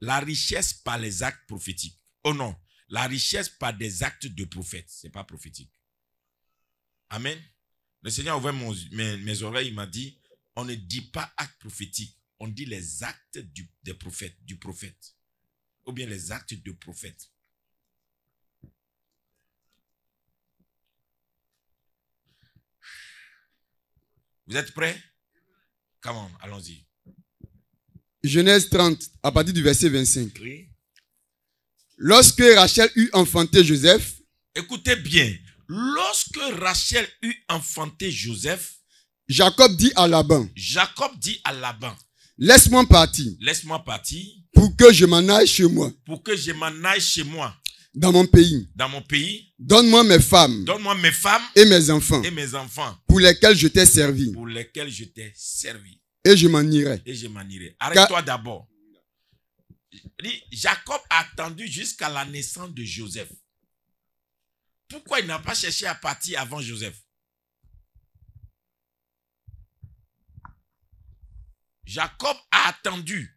La richesse par les actes prophétiques. Oh non, la richesse par des actes de prophètes. Ce n'est pas prophétique. Amen. Le Seigneur a ouvert mes, oreilles, il m'a dit, on ne dit pas actes prophétiques, on dit les actes du, des prophètes, du prophète. Ou bien les actes de prophète. Vous êtes prêts? Come on, allons-y. Genèse 30, à partir du verset 25. Lorsque Rachel eut enfanté Joseph. Écoutez bien. Lorsque Rachel eut enfanté Joseph. Jacob dit à Laban. Jacob dit à Laban. Laisse-moi partir. Laisse-moi partir. Pour que je m'en aille chez moi. Pour que je m'en aille chez moi. Dans mon pays. Dans mon pays. Donne-moi mes femmes. Donne-moi mes femmes. Et mes enfants. Et mes enfants. Pour lesquels je t'ai servi. Pour lesquels je t'ai servi. Et je m'en irai. Et je m'en irai. Arrête-toi d'abord. Jacob a attendu jusqu'à la naissance de Joseph. Pourquoi il n'a pas cherché à partir avant Joseph Jacob a attendu.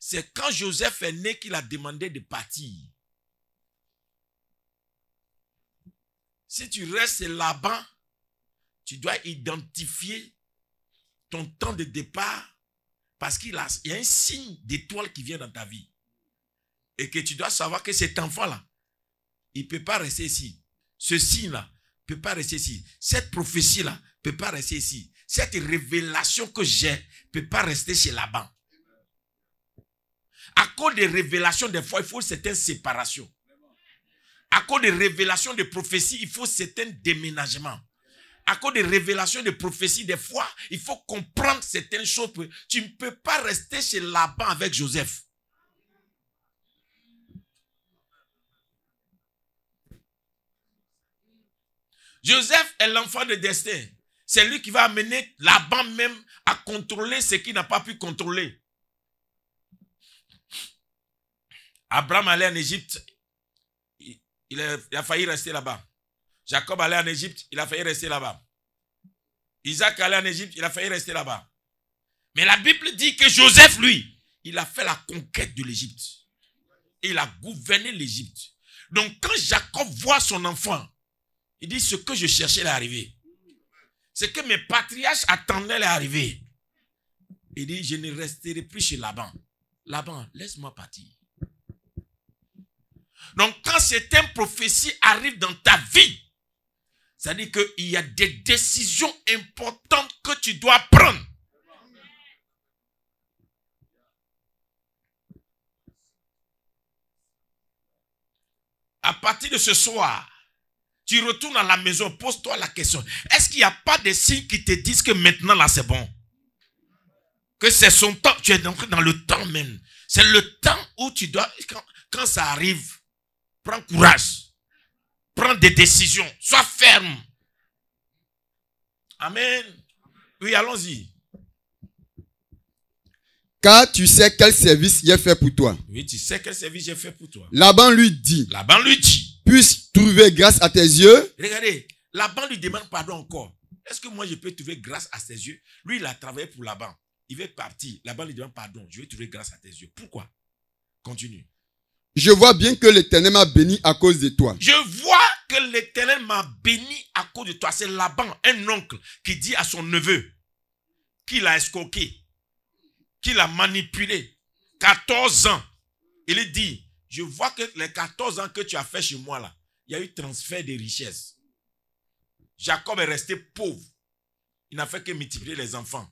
C'est quand Joseph est né qu'il a demandé de partir. Si tu restes là-bas, tu dois identifier ton temps de départ parce qu'il y a un signe d'étoile qui vient dans ta vie. Et que tu dois savoir que cet enfant-là, il ne peut pas rester ici. Ce signe-là ne peut pas rester ici. Cette prophétie-là ne peut pas rester ici. Cette révélation que j'ai ne peut pas rester chez là-bas. À cause des révélations des fois, il faut certaines séparations. À cause des révélations des prophéties, il faut certains déménagements à cause des révélations, des prophéties, des fois, il faut comprendre certaines choses. Tu ne peux pas rester chez Laban avec Joseph. Joseph est l'enfant de destin. C'est lui qui va amener Laban même à contrôler ce qu'il n'a pas pu contrôler. Abraham allait en Égypte. Il, a failli rester là-bas. Jacob allait en Égypte. Il a failli rester là-bas. Isaac allait en Égypte, il a failli rester là-bas. Mais la Bible dit que Joseph, lui, il a fait la conquête de l'Égypte. Il a gouverné l'Égypte. Donc quand Jacob voit son enfant, il dit ce que je cherchais est arrivé. Ce que mes patriarches attendaient l'arrivée. » Il dit je ne resterai plus chez Laban. Laban, laisse-moi partir. Donc quand certaines prophéties arrivent dans ta vie, c'est-à-dire qu'il y a des décisions importantes que tu dois prendre. À partir de ce soir, tu retournes à la maison, pose-toi la question. Est-ce qu'il n'y a pas des signes qui te disent que maintenant là c'est bon Que c'est son temps, tu es dans le temps même. C'est le temps où tu dois, quand ça arrive, prends courage. Prends des décisions. Sois ferme. Amen. Oui, allons-y. Car tu sais quel service j'ai fait pour toi. Oui, tu sais quel service j'ai fait pour toi. Laban lui dit. Laban lui dit. Puisse trouver grâce à tes yeux. Regardez, Laban lui demande pardon encore. Est-ce que moi je peux trouver grâce à ses yeux Lui, il a travaillé pour Laban. Il veut partir. Laban lui demande pardon. Je vais trouver grâce à tes yeux. Pourquoi Continue. Je vois bien que l'Éternel m'a béni à cause de toi. Je vois que l'Éternel m'a béni à cause de toi. C'est Laban, un oncle, qui dit à son neveu qu'il a escroqué, qu'il a manipulé. 14 ans. Il lui dit, je vois que les 14 ans que tu as fait chez moi là, il y a eu transfert de richesses. Jacob est resté pauvre. Il n'a fait que multiplier les enfants.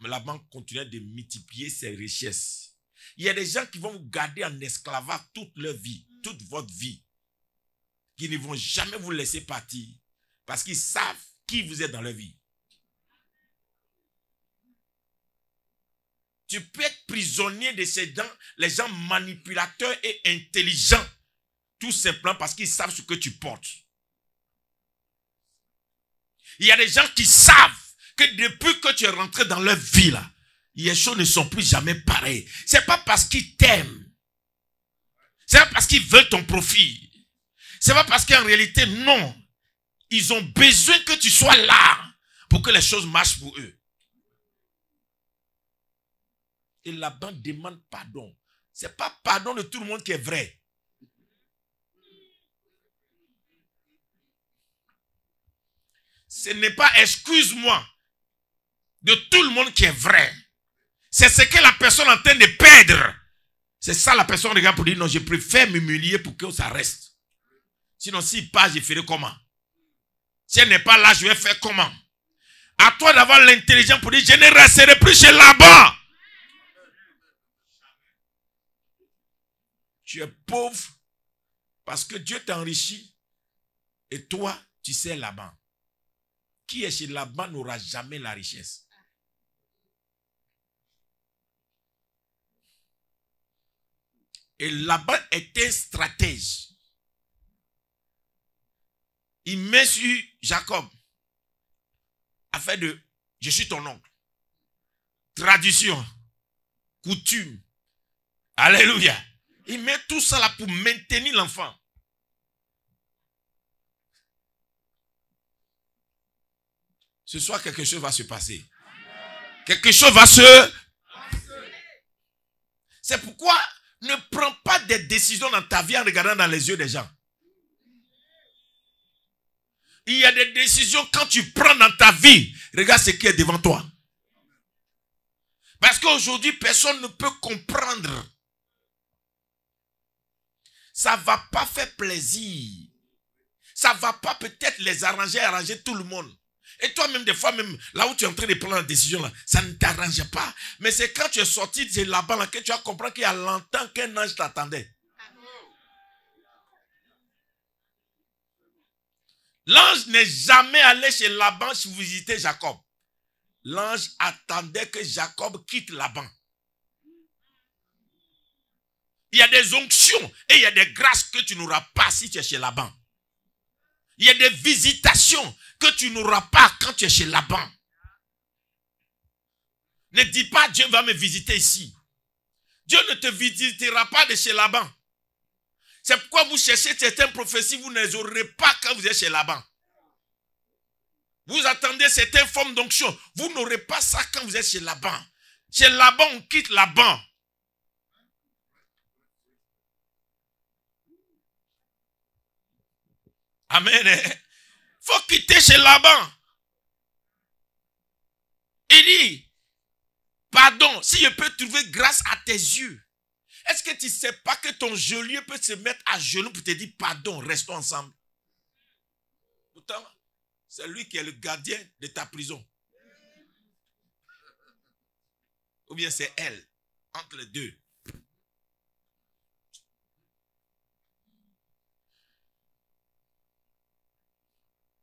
Laban continuait de multiplier ses richesses. Il y a des gens qui vont vous garder en esclavage toute leur vie, toute votre vie, qui ne vont jamais vous laisser partir parce qu'ils savent qui vous êtes dans leur vie. Tu peux être prisonnier de ces gens, les gens manipulateurs et intelligents, tout simplement parce qu'ils savent ce que tu portes. Il y a des gens qui savent que depuis que tu es rentré dans leur vie, là, les choses ne sont plus jamais pareilles. C'est pas parce qu'ils t'aiment. C'est pas parce qu'ils veulent ton profit. C'est pas parce qu'en réalité, non. Ils ont besoin que tu sois là pour que les choses marchent pour eux. Et là-bas, demande pardon. C'est pas pardon de tout le monde qui est vrai. Ce n'est pas excuse-moi de tout le monde qui est vrai. C'est ce que la personne est en train de perdre. C'est ça la personne regarde pour dire non, je préfère m'humilier pour que ça reste. Sinon, s'il pas, je ferai comment Si elle n'est pas là, je vais faire comment À toi d'avoir l'intelligence pour dire je ne resterai plus chez là-bas. Tu es pauvre parce que Dieu t'enrichit et toi, tu sais là-bas. Qui est chez là-bas n'aura jamais la richesse. Et bas était stratège. Il met sur Jacob afin de je suis ton oncle. Tradition, coutume. Alléluia. Il met tout ça là pour maintenir l'enfant. Ce soir, quelque chose va se passer. Quelque chose va se... C'est pourquoi ne prends pas des décisions dans ta vie en regardant dans les yeux des gens. Il y a des décisions quand tu prends dans ta vie. Regarde ce qui est devant toi. Parce qu'aujourd'hui, personne ne peut comprendre. Ça ne va pas faire plaisir. Ça ne va pas peut-être les arranger, arranger tout le monde. Et toi-même, des fois, même là où tu es en train de prendre la décision, ça ne t'arrange pas. Mais c'est quand tu es sorti de Laban que tu as compris qu'il y a longtemps qu'un ange t'attendait. L'ange n'est jamais allé chez Laban visitez Jacob. L'ange attendait que Jacob quitte Laban. Il y a des onctions et il y a des grâces que tu n'auras pas si tu es chez Laban. Il y a des visitations que tu n'auras pas quand tu es chez Laban. Ne dis pas Dieu va me visiter ici. Dieu ne te visitera pas de chez Laban. C'est pourquoi vous cherchez certaines prophéties, vous ne aurez pas quand vous êtes chez Laban. Vous attendez certaines formes d'onction. Vous n'aurez pas ça quand vous êtes chez Laban. Chez Laban, on quitte Laban. Amen. Il hein. faut quitter chez Laban. Il dit, pardon, si je peux trouver grâce à tes yeux. Est-ce que tu ne sais pas que ton geôlier peut se mettre à genoux pour te dire pardon, restons ensemble Pourtant, c'est lui qui est le gardien de ta prison. Ou bien c'est elle, entre les deux.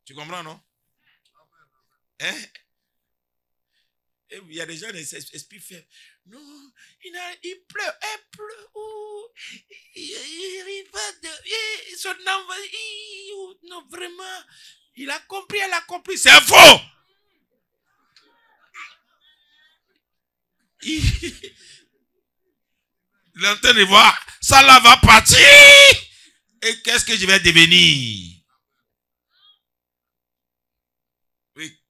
Tu comprends, non? Hein? Eh, il y a des gens, des esprits faibles. Non, il, pleut, il pleut, il pleure. il, oh, va eh, son âme va. Oh, non, vraiment. Il a compris, elle a compris. C'est faux! Il est en train de voir, ça là va partir. Et qu'est-ce que je vais devenir?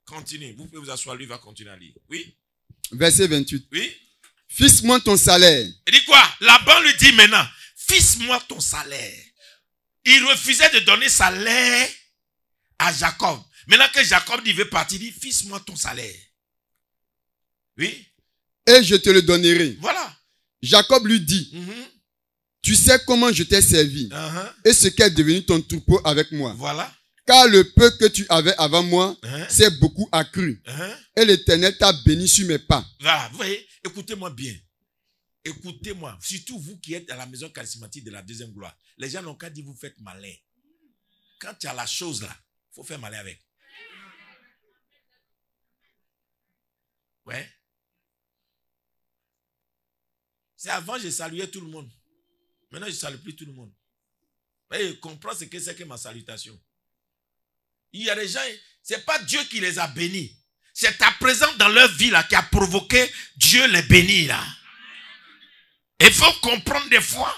Continue. Vous pouvez vous asseoir, lui va continuer à lire. Oui. Verset 28. Oui. Fisse-moi ton salaire. Il dit quoi Laban lui dit maintenant, fisse-moi ton salaire. Il refusait de donner salaire à Jacob. Maintenant que Jacob dit, veut partir, il dit, fisse-moi ton salaire. Oui. Et je te le donnerai. Voilà. Jacob lui dit, mm-hmm. tu sais comment je t'ai servi uh-huh. et ce qu'est devenu ton troupeau avec moi. Voilà car le peu que tu avais avant moi s'est hein? beaucoup accru. Hein? Et l'Éternel t'a béni sur mes pas. Ah, vous voyez, écoutez-moi bien. Écoutez-moi, surtout vous qui êtes à la maison charismatique de la deuxième gloire. Les gens n'ont qu'à dire vous faites malin. Quand tu as la chose là, il faut faire malin avec. Ouais. C'est avant, je saluais tout le monde. Maintenant, je ne salue plus tout le monde. Vous voyez, je comprends ce que c'est que ma salutation. Il y a des gens, c'est pas Dieu qui les a bénis. C'est ta présence dans leur vie là qui a provoqué Dieu les bénir. là. Il faut comprendre des fois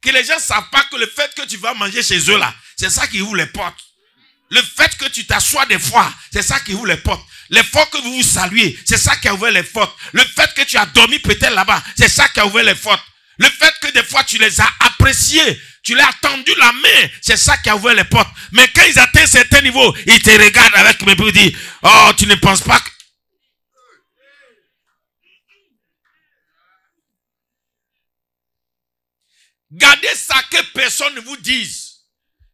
que les gens ne savent pas que le fait que tu vas manger chez eux là, c'est ça qui ouvre les portes. Le fait que tu t'assoies des fois, c'est ça qui ouvre les portes. Les fois que vous vous saluez, c'est ça qui a ouvert les portes. Le fait que tu as dormi peut-être là-bas, c'est ça qui a ouvert les portes. Le fait que des fois tu les as appréciés, tu les as tendu la main, c'est ça qui a ouvert les portes. Mais quand ils atteignent certains niveaux, ils te regardent avec mépris et disent, oh, tu ne penses pas que... Gardez ça que personne ne vous dise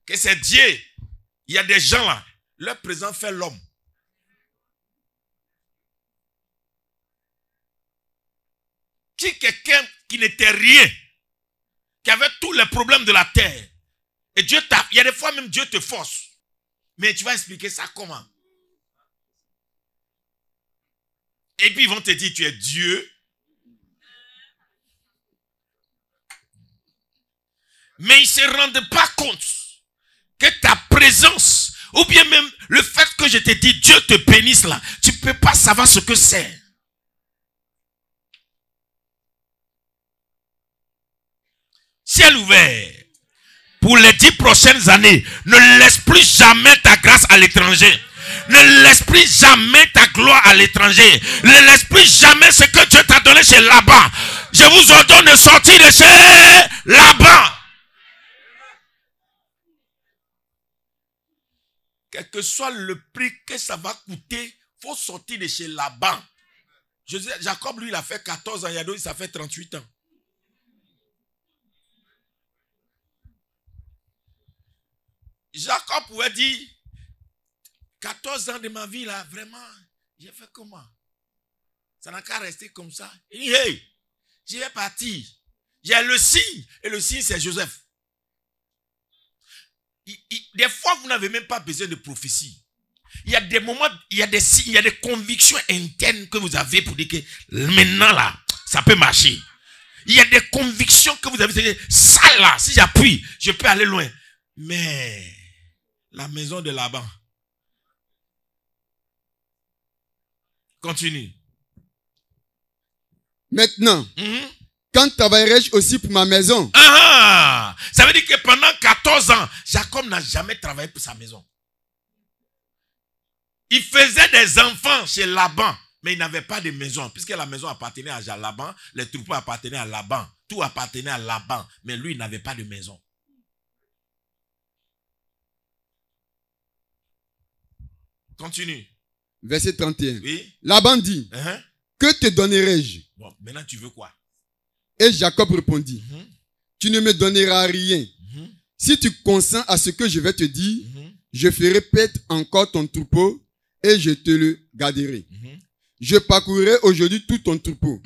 que c'est Dieu. Il y a des gens là, leur présent fait l'homme. Qui quelqu'un qui n'était rien, qui avait tous les problèmes de la terre. Et Dieu t'a. Il y a des fois même Dieu te force. Mais tu vas expliquer ça comment Et puis ils vont te dire, tu es Dieu. Mais ils ne se rendent pas compte que ta présence, ou bien même le fait que je te dis Dieu te bénisse là, tu ne peux pas savoir ce que c'est. ciel ouvert. Pour les dix prochaines années, ne laisse plus jamais ta grâce à l'étranger. Ne laisse plus jamais ta gloire à l'étranger. Ne laisse plus jamais ce que Dieu t'a donné chez là-bas. Je vous ordonne de sortir de chez là-bas. Quel que soit le prix que ça va coûter, faut sortir de chez là-bas. Jacob, lui, il a fait 14 ans. il ça fait 38 ans. Jacob pouvait dire, 14 ans de ma vie là, vraiment, j'ai fait comment Ça n'a qu'à rester comme ça. Il dit, hey, je vais partir. J'ai le signe, et le signe c'est Joseph. des fois, vous n'avez même pas besoin de prophétie. Il y a des moments, il y a des signes, il y a des convictions internes que vous avez pour dire que maintenant là, ça peut marcher. Il y a des convictions que vous avez, ça là, si j'appuie, je peux aller loin. Mais la maison de Laban. Continue. Maintenant, mhm. quand travaillerai-je aussi pour ma maison ah, ah. Ça veut dire que pendant 14 ans, Jacob n'a jamais travaillé pour sa maison. Il faisait des enfants chez Laban, mais il n'avait pas de maison, puisque la maison appartenait à Laban, les troupeaux appartenaient à Laban, tout appartenait à Laban, mais lui, il n'avait pas de maison. Continue. Verset 31. Oui. Laban dit, uh-huh. que te donnerai-je Bon, maintenant tu veux quoi Et Jacob répondit, uh-huh. tu ne me donneras rien. Uh-huh. Si tu consens à ce que je vais te dire, je ferai paître encore ton troupeau et je te le garderai. Je parcourrai aujourd'hui tout ton troupeau.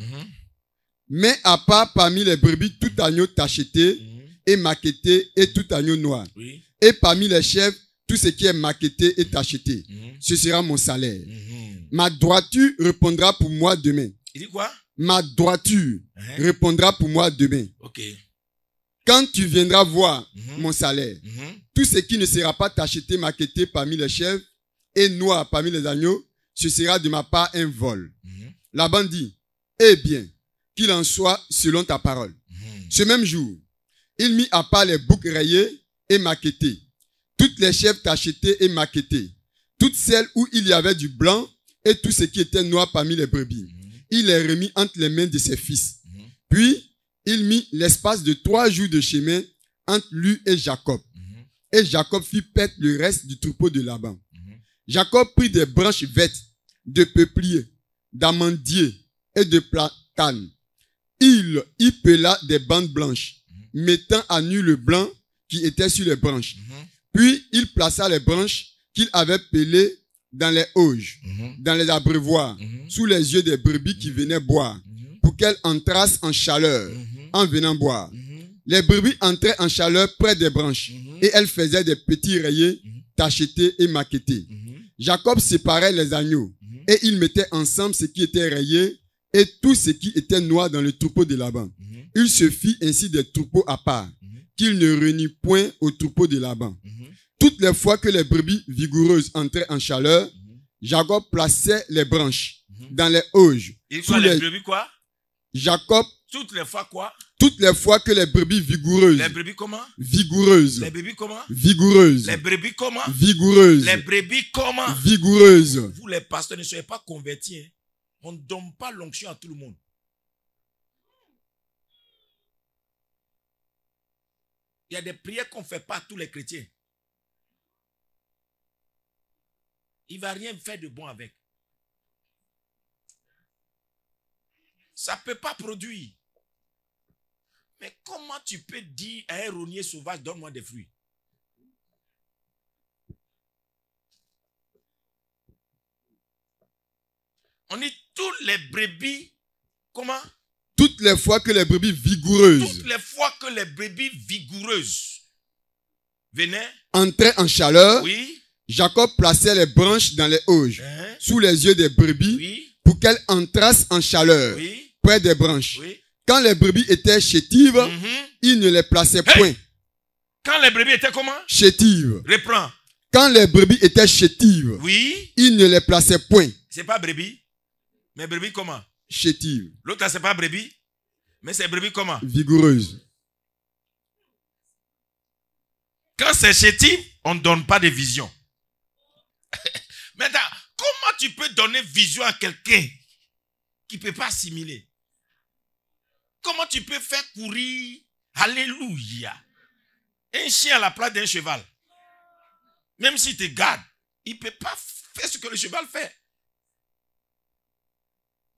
Mais à part parmi les brebis, tout agneau tacheté et maqueté et tout agneau noir. Et parmi les chèvres, tout ce qui est maquetté et acheté. Mhm. Ce sera mon salaire. Mhm. Ma droiture répondra pour moi demain. Il dit quoi Ma droiture hein? répondra pour moi demain. Ok. Quand tu viendras voir mhm. mon salaire, tout ce qui ne sera pas tacheté, maquetté parmi les chèvres et noir parmi les agneaux, ce sera de ma part un vol. La bande dit, eh bien, qu'il en soit selon ta parole. Ce même jour, il mit à part les boucs rayés et maquettés toutes les chèvres cachetées et maquettées, toutes celles où il y avait du blanc et tout ce qui était noir parmi les brebis. Il les remit entre les mains de ses fils. Puis, il mit l'espace de trois jours de chemin entre lui et Jacob. Et Jacob fit perdre le reste du troupeau de Laban. Jacob prit des branches vertes de peuplier, d'amandier et de platane. Il y pela des bandes blanches, mettant à nu le blanc qui était sur les branches. Puis il plaça les branches qu'il avait pelées dans les auges, mhm. dans les abreuvoirs, mhm. sous les yeux des brebis qui mhm. venaient boire, pour qu'elles entrassent en chaleur en venant boire. Les brebis entraient en chaleur près des branches et elles faisaient des petits rayés tachetés et maquettés. Jacob séparait les agneaux et il mettait ensemble ce qui était rayé et tout ce qui était noir dans le troupeau de Laban. Il se fit ainsi des troupeaux à part qu'il ne renie point au troupeau de Laban. Mhm. Toutes les fois que les brebis vigoureuses entraient en chaleur, mhm. Jacob plaçait les branches mhm. dans les auges. et les... brebis quoi Jacob. Toutes les fois quoi Toutes les fois que les brebis vigoureuses. Les brebis comment Vigoureuses. Les brebis comment Vigoureuses. Les brebis comment Vigoureuses. Les brebis comment Vigoureuses. Vous les pasteurs ne soyez pas convertis. Hein. On ne donne pas l'onction à tout le monde. Il y a des prières qu'on ne fait pas tous les chrétiens. Il ne va rien faire de bon avec. Ça ne peut pas produire. Mais comment tu peux dire à un rognier sauvage, donne-moi des fruits On est tous les brebis, comment toutes les fois que les brebis vigoureuses. venaient. Entraient en chaleur. Jacob plaçait les branches dans les auges, hein? sous les yeux des brebis, pour qu'elles entrassent en chaleur, près des branches. Quand les brebis étaient chétives, mhm. il ne les plaçait point. Quand les brebis étaient comment Chétives. Reprends. Quand les brebis étaient chétives, oui? il ne les plaçait point. C'est pas brebis, mais brebis comment Chétives. L'autre, c'est pas brebis mais c'est brebis comment Vigoureuse. Quand c'est chétif, on ne donne pas de vision. Maintenant, comment tu peux donner vision à quelqu'un qui ne peut pas assimiler Comment tu peux faire courir Alléluia Un chien à la place d'un cheval. Même s'il te garde, il ne peut pas faire ce que le cheval fait.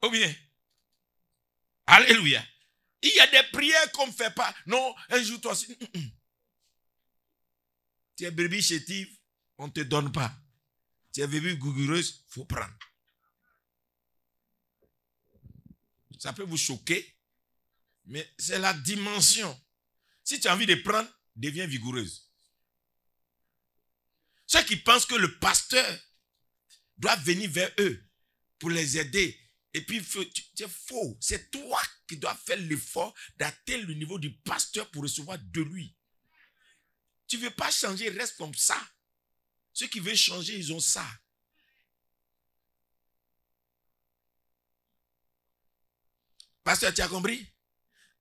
Ou bien Alléluia. Il y a des prières qu'on ne fait pas. Non, un jour, toi aussi. Mm, mm. Tu es bébé chétif, on ne te donne pas. Tu es bébé gougureuse, il faut prendre. Ça peut vous choquer, mais c'est la dimension. Si tu as envie de prendre, deviens vigoureuse. Ceux qui pensent que le pasteur doit venir vers eux pour les aider, et puis, c'est faux. C'est toi qui dois faire l'effort d'atteindre le niveau du pasteur pour recevoir de lui. Tu ne veux pas changer, reste comme ça. Ceux qui veulent changer, ils ont ça. Pasteur, tu as compris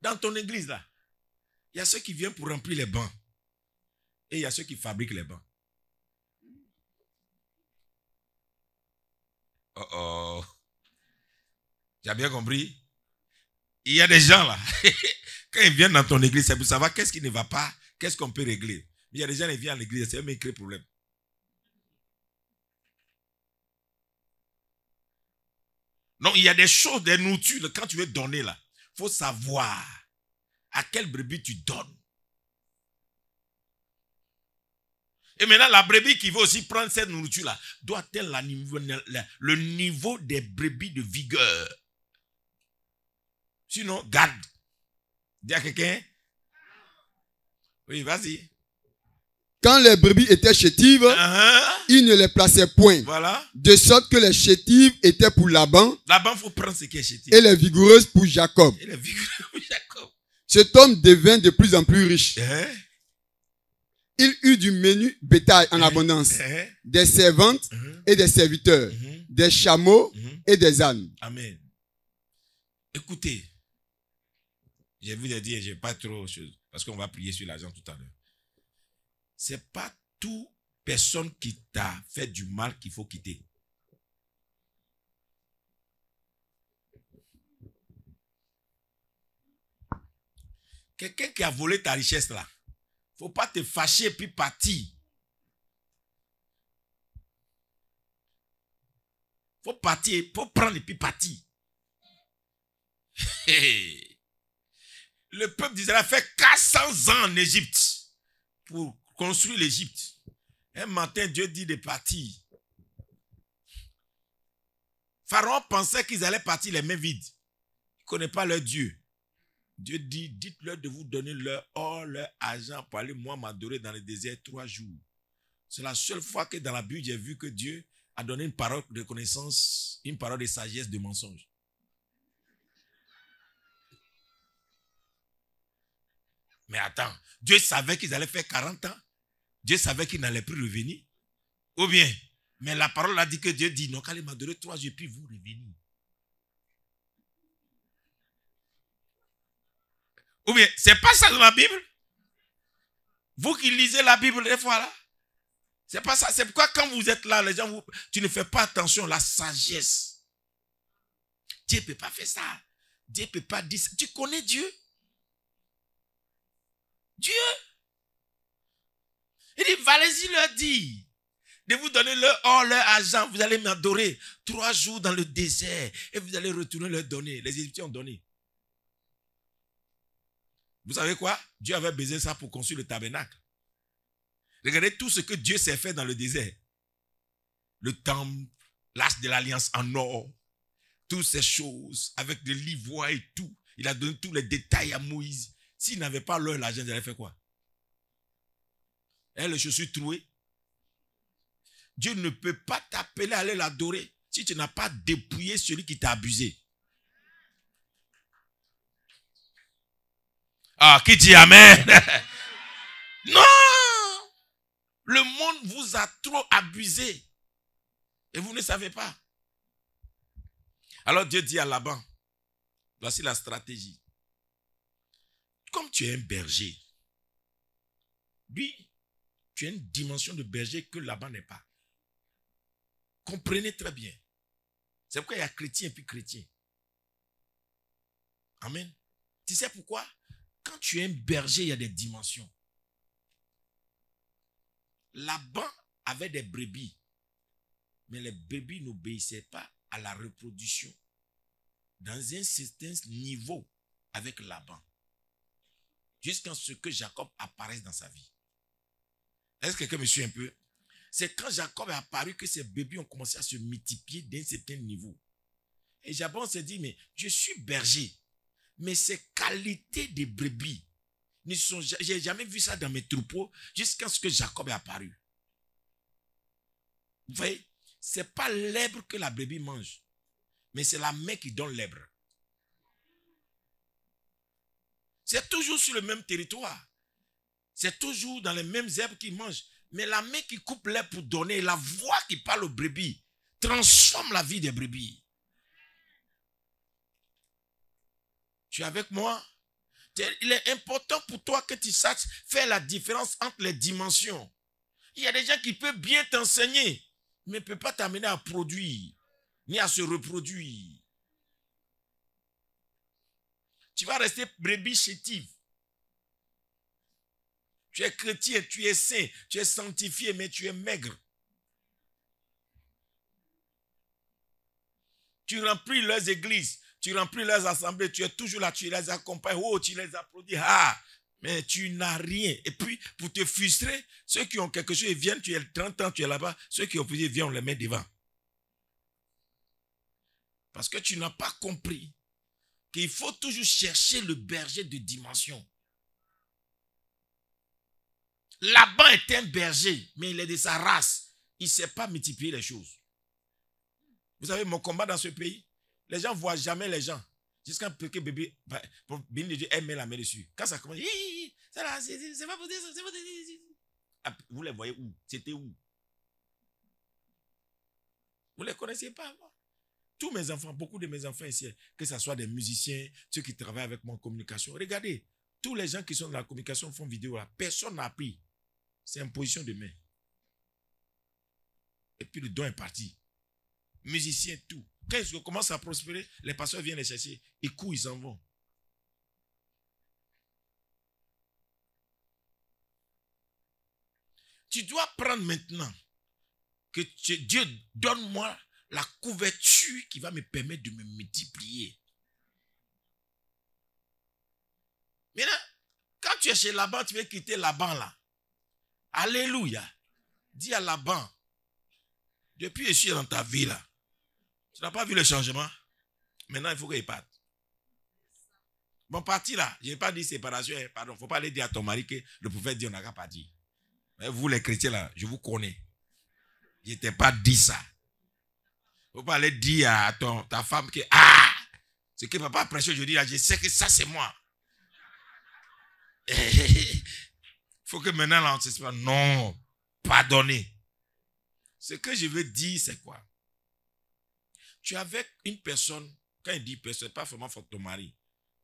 Dans ton église, là, il y a ceux qui viennent pour remplir les bancs. Et il y a ceux qui fabriquent les bancs. Oh oh. Tu as bien compris Il y a des gens là, quand ils viennent dans ton église, c'est pour savoir qu'est-ce qui ne va pas, qu'est-ce qu'on peut régler. Il y a des gens qui viennent à l'église, c'est eux qui créent problème. Non, il y a des choses, des nourritures, quand tu veux donner là, il faut savoir à quelle brebis tu donnes. Et maintenant, la brebis qui veut aussi prendre cette nourriture-là, doit-elle le niveau des brebis de vigueur Sinon, garde. Dis quelqu'un. Oui, vas-y. Quand les brebis étaient chétives, uh-huh. ils ne les plaçaient point. Voilà. De sorte que les chétives étaient pour Laban. Laban, il faut prendre ce qui est chétif. Et les vigoureuses pour Jacob. Et les vigoureuses pour Jacob. Cet homme devint de plus en plus riche. Uh-huh. Il eut du menu bétail en uh-huh. abondance, des servantes et des serviteurs, des chameaux et des ânes. Amen. Écoutez, j'ai vu de dire, j'ai pas trop choses. Parce qu'on va prier sur l'argent tout à l'heure. C'est pas toute personne qui t'a fait du mal qu'il faut quitter. Quelqu'un qui a volé ta richesse là, faut pas te fâcher puis partir. Faut partir, faut prendre et puis partir. le peuple d'Israël a fait 400 ans en Égypte pour construire l'Égypte. Un matin, Dieu dit de partir. Pharaon pensait qu'ils allaient partir les mains vides. Ils ne connaissent pas leur Dieu. Dieu dit, dites-leur de vous donner leur or, leur argent pour aller moi m'adorer dans le désert trois jours. C'est la seule fois que dans la Bible, j'ai vu que Dieu a donné une parole de connaissance, une parole de sagesse, de mensonge. Mais attends, Dieu savait qu'ils allaient faire 40 ans. Dieu savait qu'ils n'allaient plus revenir. Ou bien, mais la parole a dit que Dieu dit, non, quand il m'a trois puis vous revenir. Ou bien, c'est pas ça dans la Bible. Vous qui lisez la Bible des fois là, c'est pas ça. C'est pourquoi quand vous êtes là, les gens, tu ne fais pas attention à la sagesse. Dieu ne peut pas faire ça. Dieu ne peut pas dire ça. Tu connais Dieu. Dieu. Il dit, y leur dit de vous donner leur or, leur argent. Vous allez m'adorer trois jours dans le désert et vous allez retourner leur donner. Les Égyptiens ont donné. Vous savez quoi Dieu avait besoin de ça pour construire le tabernacle. Regardez tout ce que Dieu s'est fait dans le désert. Le temple, l'as de l'alliance en or, toutes ces choses, avec de l'ivoire et tout. Il a donné tous les détails à Moïse. S'ils n'avaient pas l'heure la l'argent, ils fait quoi elle les chaussures trouées. Dieu ne peut pas t'appeler à aller l'adorer si tu n'as pas dépouillé celui qui t'a abusé. Ah, qui dit Amen Non Le monde vous a trop abusé. Et vous ne savez pas. Alors Dieu dit à Laban, voici la stratégie comme tu es un berger, lui, tu as une dimension de berger que là n'est pas. Comprenez très bien. C'est pourquoi il y a chrétien et puis chrétien. Amen. Tu sais pourquoi Quand tu es un berger, il y a des dimensions. Laban avait des brebis, mais les brebis n'obéissaient pas à la reproduction dans un certain niveau avec Laban jusqu'à ce que Jacob apparaisse dans sa vie. Est-ce que quelqu'un me suit un peu C'est quand Jacob est apparu que ses bébés ont commencé à se multiplier d'un certain niveau. Et Jacob s'est dit, mais je suis berger, mais ces qualités des brebis, n'ai jamais vu ça dans mes troupeaux jusqu'à ce que Jacob est apparu. Vous voyez, c'est pas l'herbe que la brebis mange, mais c'est la main qui donne l'herbe. C'est toujours sur le même territoire. C'est toujours dans les mêmes herbes qu'ils mangent. Mais la main qui coupe l'herbe pour donner, la voix qui parle aux brebis, transforme la vie des brebis. Tu es avec moi? Il est important pour toi que tu saches faire la différence entre les dimensions. Il y a des gens qui peuvent bien t'enseigner, mais ne peuvent pas t'amener à produire, ni à se reproduire. Tu vas rester brebis Tu es chrétien, tu es saint, tu es sanctifié, mais tu es maigre. Tu remplis leurs églises, tu remplis leurs assemblées, tu es toujours là, tu les accompagnes, oh, tu les applaudis, ah, mais tu n'as rien. Et puis, pour te frustrer, ceux qui ont quelque chose, ils viennent, tu es 30 ans, tu es là-bas, ceux qui ont plus, ils viennent, on les met devant. Parce que tu n'as pas compris il faut toujours chercher le berger de dimension. Laban est un berger, mais il est de sa race. Il ne sait pas multiplier les choses. Vous savez, mon combat dans ce pays, les gens ne voient jamais les gens. Jusqu'à un que bébé, bah, béni Dieu, elle met la main dessus. Quand ça commence, c'est pas pour dire, c'est pour dire. Ah, vous les voyez où C'était où Vous ne les connaissez pas. avant? tous mes enfants, beaucoup de mes enfants ici, que ce soit des musiciens, ceux qui travaillent avec moi en communication, regardez, tous les gens qui sont dans la communication font vidéo là. Personne n'a appris. C'est une position de main. Et puis le don est parti. Musiciens, tout. Quand ils commencent à prospérer, les pasteurs viennent les chercher. Ils courent, ils en vont. Tu dois prendre maintenant que Dieu donne-moi la couverture qui va me permettre de me multiplier. Maintenant, quand tu es chez Laban, tu veux quitter Laban là. Alléluia. Dis à Laban, depuis que je suis dans ta vie là, tu n'as pas vu le changement. Maintenant, il faut qu'il parte. Bon, parti là, je n'ai pas dit séparation, hein. pardon, il ne faut pas aller dire à ton mari que le prophète dit on n'a qu'à Vous les chrétiens là, je vous connais. Je t'ai pas dit ça faut pas aller dire à ta femme que, ah, ce que papa a prêché aujourd'hui, là, je sais que ça, c'est moi. Il faut que maintenant, là, on se non, pardonner. Ce que je veux dire, c'est quoi? Tu es avec une personne, quand il dit personne, pas forcément ton mari.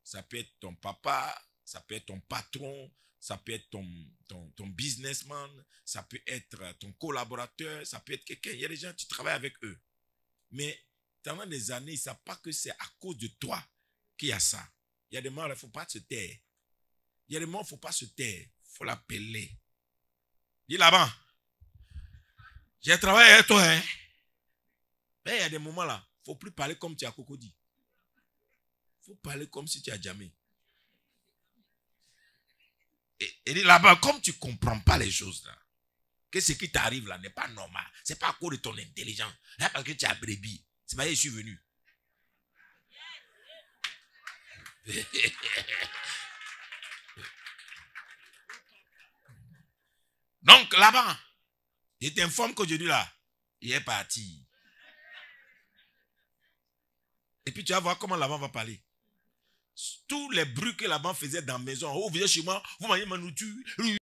Ça peut être ton papa, ça peut être ton patron, ça peut être ton, ton, ton, businessman, ça peut être ton collaborateur, ça peut être quelqu'un. Il y a des gens, tu travailles avec eux. Mais pendant des années, ils ne savent pas que c'est à cause de toi qu'il y a ça. Il y a des morts, il ne faut pas se taire. Il y a des morts, il ne faut pas se taire. Il faut l'appeler. Dis là-bas. J'ai travaillé avec toi. Hein. Mais il y a des moments là, il ne faut plus parler comme tu as Coco dit. Il faut parler comme si tu as jamais. Et, et là-bas, comme tu ne comprends pas les choses là, que ce qui t'arrive là n'est pas normal. C'est pas à cause de ton intelligence. Là, parce que tu as brebis. C'est pas que je suis venu. Donc là-bas, je t'informe qu'aujourd'hui là, il est parti. Et puis tu vas voir comment l'avant va parler. Tous les bruits que l'avant faisait dans la maison, oh, vous venez chez moi, vous mangez ma